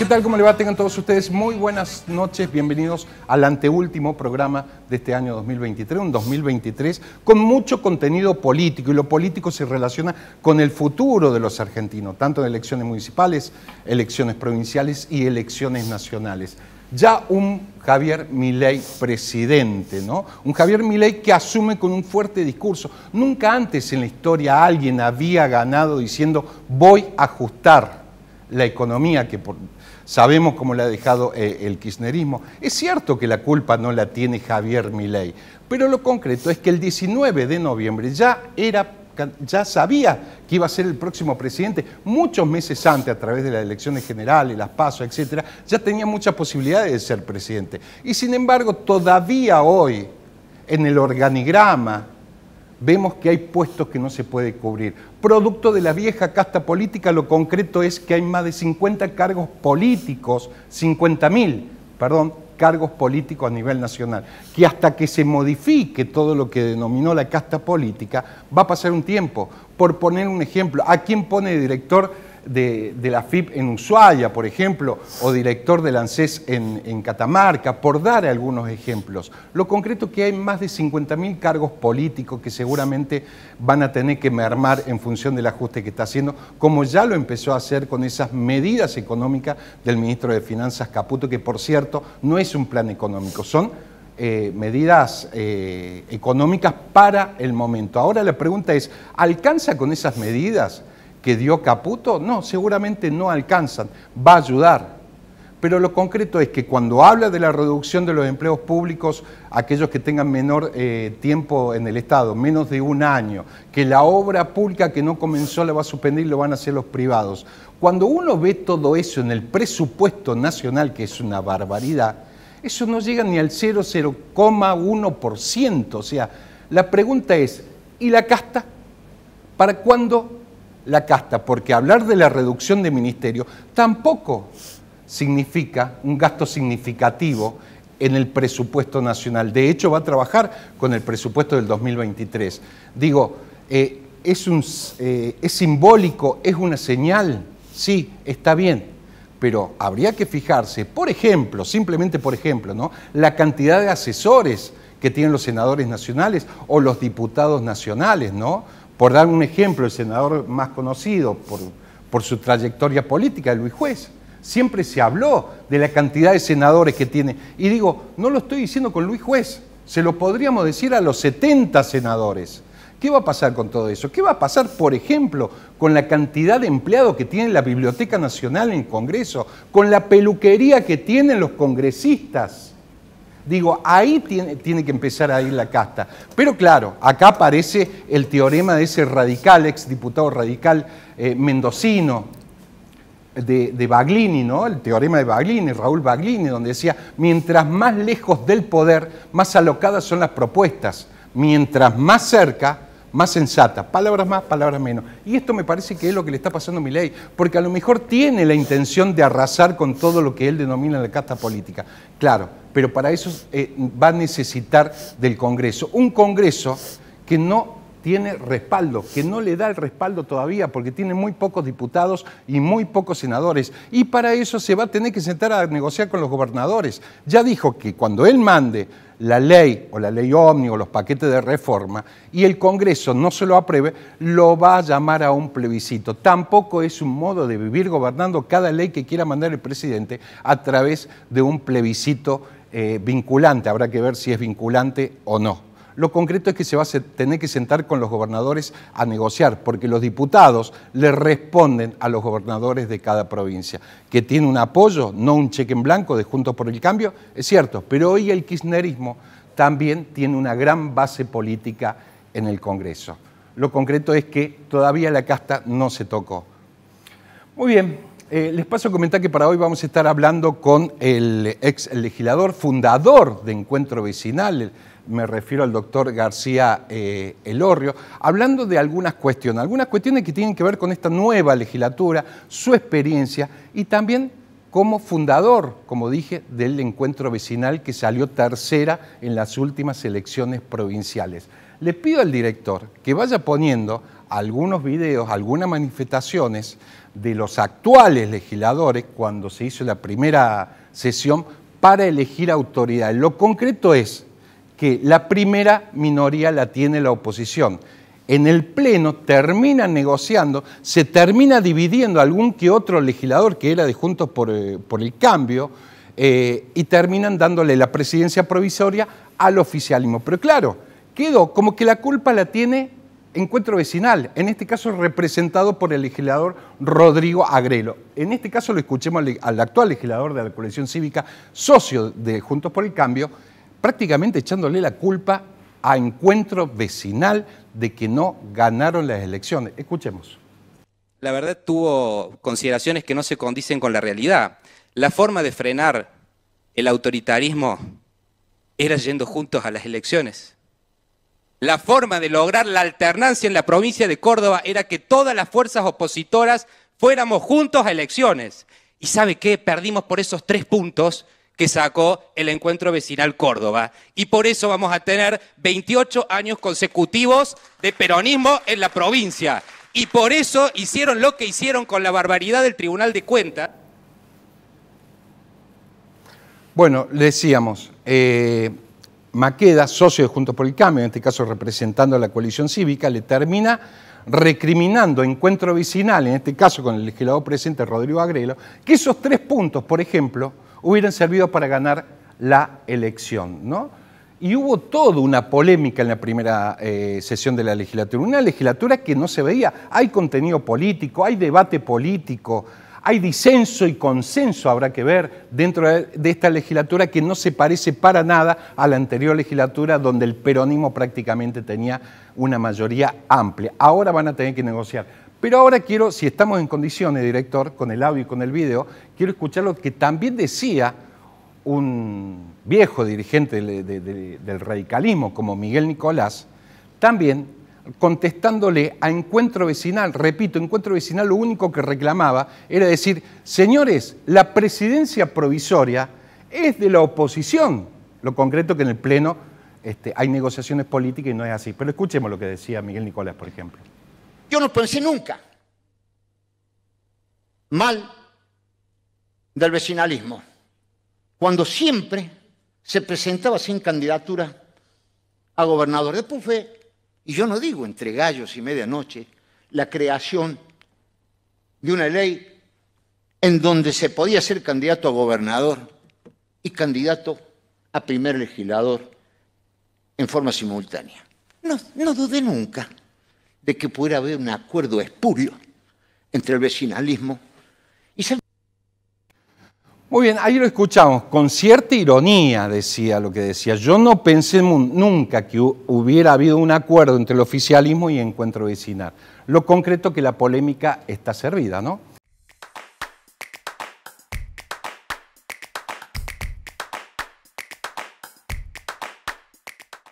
¿Qué tal? ¿Cómo le va? Tengan todos ustedes muy buenas noches. Bienvenidos al anteúltimo programa de este año 2023, un 2023 con mucho contenido político y lo político se relaciona con el futuro de los argentinos, tanto en elecciones municipales, elecciones provinciales y elecciones nacionales. Ya un Javier Milei presidente, ¿no? Un Javier Milei que asume con un fuerte discurso. Nunca antes en la historia alguien había ganado diciendo voy a ajustar la economía que por, Sabemos cómo le ha dejado eh, el kirchnerismo. Es cierto que la culpa no la tiene Javier Milei, pero lo concreto es que el 19 de noviembre ya era ya sabía que iba a ser el próximo presidente, muchos meses antes, a través de las elecciones generales, las pasos, etcétera, ya tenía muchas posibilidades de ser presidente. Y sin embargo, todavía hoy, en el organigrama vemos que hay puestos que no se puede cubrir. Producto de la vieja casta política, lo concreto es que hay más de 50 cargos políticos, 50.000, perdón, cargos políticos a nivel nacional, que hasta que se modifique todo lo que denominó la casta política, va a pasar un tiempo. Por poner un ejemplo, ¿a quién pone director de, la FIP en Ushuaia, por ejemplo, o director del ANSES en, Catamarca, por dar algunos ejemplos. Lo concreto que hay más de 50.000 cargos políticos que seguramente van a tener que mermar en función del ajuste que está haciendo, como ya lo empezó a hacer con esas medidas económicas del ministro de Finanzas Caputo, que por cierto no es un plan económico, son eh, medidas eh, económicas para el momento. Ahora la pregunta es, ¿alcanza con esas medidas? que dio Caputo? No, seguramente no alcanzan, va a ayudar. Pero lo concreto es que cuando habla de la reducción de los empleos públicos, aquellos que tengan menor eh, tiempo en el Estado, menos de un año, que la obra pública que no comenzó la va a suspender y lo van a hacer los privados. Cuando uno ve todo eso en el presupuesto nacional, que es una barbaridad, eso no llega ni al 0,01%. O sea, la pregunta es, ¿y la casta? ¿Para cuándo la casta, porque hablar de la reducción de ministerio tampoco significa un gasto significativo en el presupuesto nacional. De hecho, va a trabajar con el presupuesto del 2023. Digo, eh, es, un, eh, es simbólico, es una señal, sí, está bien, pero habría que fijarse, por ejemplo, simplemente por ejemplo, ¿no? la cantidad de asesores que tienen los senadores nacionales o los diputados nacionales, ¿no? Por dar un ejemplo, el senador más conocido por, su trayectoria política, Luis Juez. Siempre se habló de la cantidad de senadores que tiene. Y digo, no lo estoy diciendo con Luis Juez, se lo podríamos decir a los 70 senadores. ¿Qué va a pasar con todo eso? ¿Qué va a pasar, por ejemplo, con la cantidad de empleados que tiene la Biblioteca Nacional en Congreso? ¿Con la peluquería que tienen los congresistas? Digo, ahí tiene, que empezar a ir la casta. Pero claro, acá aparece el teorema de ese radical, ex diputado radical eh, mendocino, de, de, Baglini, ¿no? el teorema de Baglini, Raúl Baglini, donde decía, mientras más lejos del poder, más alocadas son las propuestas, mientras más cerca, más sensata, palabras más, palabras menos. Y esto me parece que es lo que le está pasando a mi ley. porque a lo mejor tiene la intención de arrasar con todo lo que él denomina la casta política. Claro, pero para eso eh, va a necesitar del Congreso. Un Congreso que no tiene respaldo, que no le da el respaldo todavía porque tiene muy pocos diputados y muy pocos senadores. Y para eso se va a tener que sentar a negociar con los gobernadores. Ya dijo que cuando él mande la ley o la ley OVNI o los paquetes de reforma y el Congreso no se lo apruebe, lo va a llamar a un plebiscito. Tampoco es un modo de vivir gobernando cada ley que quiera mandar el presidente a través de un plebiscito eh, vinculante. Habrá que ver si es vinculante o no. Lo concreto es que se va a tener que sentar con los gobernadores a negociar, porque los diputados le responden a los gobernadores de cada provincia, que tiene un apoyo, no un cheque en blanco de Juntos por el Cambio, es cierto, pero hoy el kirchnerismo también tiene una gran base política en el Congreso. Lo concreto es que todavía la casta no se tocó. Muy bien, eh, les paso a comentar que para hoy vamos a estar hablando con el ex legislador fundador de Encuentro Vecinal, me refiero al doctor García eh, Elorrio, hablando de algunas cuestiones, algunas cuestiones que tienen que ver con esta nueva legislatura, su experiencia y también como fundador, como dije, del Encuentro Vecinal que salió tercera en las últimas elecciones provinciales. Le pido al director que vaya poniendo algunos videos, algunas manifestaciones de los actuales legisladores cuando se hizo la primera sesión para elegir autoridad. Lo concreto es que la primera minoría la tiene la oposición. En el Pleno terminan negociando, se termina dividiendo algún que otro legislador que era de Juntos por, eh, el Cambio eh, y terminan dándole la presidencia provisoria al oficialismo. Pero claro, quedó como que la culpa la tiene encuentro vecinal, en este caso representado por el legislador Rodrigo Agrelo. En este caso lo escuchemos al actual legislador de la coalición cívica, socio de Juntos por el Cambio, prácticamente echándole la culpa a encuentro vecinal de que no ganaron las elecciones. Escuchemos. La verdad tuvo consideraciones que no se condicen con la realidad. La forma de frenar el autoritarismo era yendo juntos a las elecciones la forma de lograr la alternancia en la provincia de Córdoba era que todas las fuerzas opositoras fuéramos juntos a elecciones. ¿Y sabe qué? Perdimos por esos tres puntos que sacó el encuentro vecinal Córdoba. Y por eso vamos a tener 28 años consecutivos de peronismo en la provincia. Y por eso hicieron lo que hicieron con la barbaridad del Tribunal de Cuentas. Bueno, decíamos, eh, Maqueda, socio de Juntos por el Cambio, en este caso representando a la coalición cívica, le termina recriminando encuentro Vicinal, en este caso con el legislador presente Rodrigo Agrelo, que esos tres puntos, por ejemplo, hubieran servido para ganar la elección. ¿no? Y hubo toda una polémica en la primera eh, sesión de la legislatura, una legislatura que no se veía. Hay contenido político, hay debate político. Hay disenso y consenso, habrá que ver, dentro de esta legislatura que no se parece para nada a la anterior legislatura donde el peronismo prácticamente tenía una mayoría amplia. Ahora van a tener que negociar. Pero ahora quiero, si estamos en condiciones, director, con el audio y con el video, quiero escuchar lo que también decía un viejo dirigente del radicalismo como Miguel Nicolás, también contestándole a encuentro vecinal, repito, encuentro vecinal lo único que reclamaba era decir, señores, la presidencia provisoria es de la oposición, lo concreto que en el Pleno este, hay negociaciones políticas y no es así. Pero escuchemos lo que decía Miguel Nicolás, por ejemplo. Yo no pensé nunca mal del vecinalismo, cuando siempre se presentaba sin candidatura a gobernador. de fue y yo no digo entre gallos y medianoche, la creación de una ley en donde se podía ser candidato a gobernador y candidato a primer legislador en forma simultánea. No, dudé nunca de que pudiera haber un acuerdo espurio entre el vecinalismo muy bien, ahí lo escuchamos. Con cierta ironía decía lo que decía. Yo no pensé nunca que hubiera habido un acuerdo entre el oficialismo y el encuentro vecinal. Lo concreto que la polémica está servida, ¿no?